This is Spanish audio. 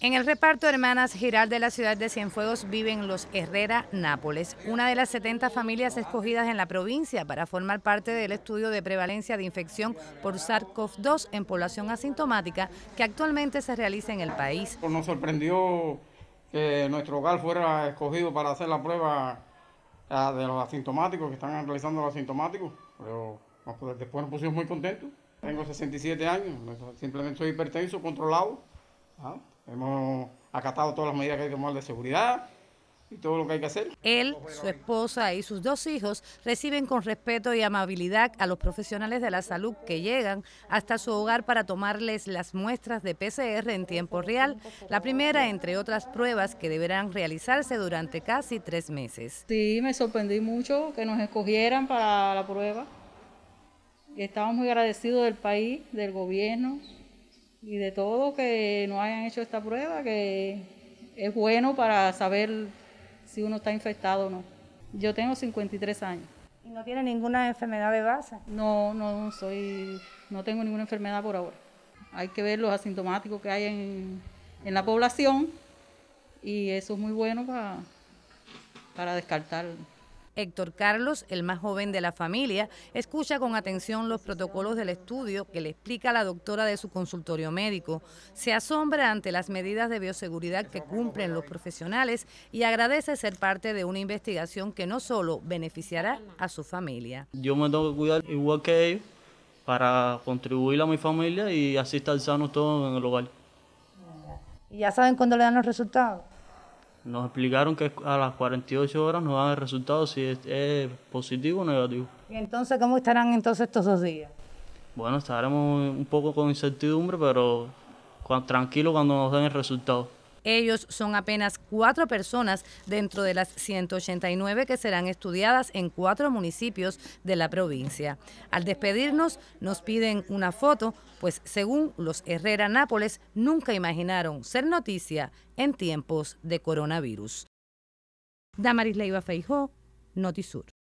En el reparto Hermanas Giral de la ciudad de Cienfuegos viven los Herrera Nápoles, una de las 70 familias escogidas en la provincia para formar parte del estudio de prevalencia de infección por SARS-CoV-2 en población asintomática que actualmente se realiza en el país. Nos sorprendió que nuestro hogar fuera escogido para hacer la prueba ah, de los asintomáticos, que están realizando los asintomáticos, pero después nos pusimos muy contentos. Tengo 67 años, simplemente soy hipertenso, controlado. Ah, hemos acatado todas las medidas que hay que tomar de seguridad, y todo lo que hay que hacer. Él, su esposa y sus dos hijos reciben con respeto y amabilidad a los profesionales de la salud que llegan hasta su hogar para tomarles las muestras de PCR en tiempo real, la primera entre otras pruebas que deberán realizarse durante casi tres meses. Sí, me sorprendí mucho que nos escogieran para la prueba. Estamos muy agradecidos del país, del gobierno, y de todo que no hayan hecho esta prueba, que es bueno para saber si uno está infectado o no. Yo tengo 53 años. ¿Y no tiene ninguna enfermedad de base? No, no soy, no tengo ninguna enfermedad por ahora. Hay que ver los asintomáticos que hay en, la población y eso es muy bueno para, para descartar Héctor Carlos, el más joven de la familia, escucha con atención los protocolos del estudio que le explica la doctora de su consultorio médico. Se asombra ante las medidas de bioseguridad que cumplen los profesionales y agradece ser parte de una investigación que no solo beneficiará a su familia. Yo me tengo que cuidar igual que ellos para contribuir a mi familia y así estar sanos todos en el hogar. ¿Y ya saben cuándo le dan los resultados? Nos explicaron que a las 48 horas nos dan el resultado si es, positivo o negativo. ¿Y entonces cómo estarán entonces estos dos días? Bueno, estaremos un poco con incertidumbre, pero tranquilo cuando nos den el resultado. Ellos son apenas cuatro personas dentro de las 189 que serán estudiadas en cuatro municipios de la provincia. Al despedirnos nos piden una foto, pues según los Herrera Nápoles nunca imaginaron ser noticia en tiempos de coronavirus. Damaris Leiva Feijó, Notisur.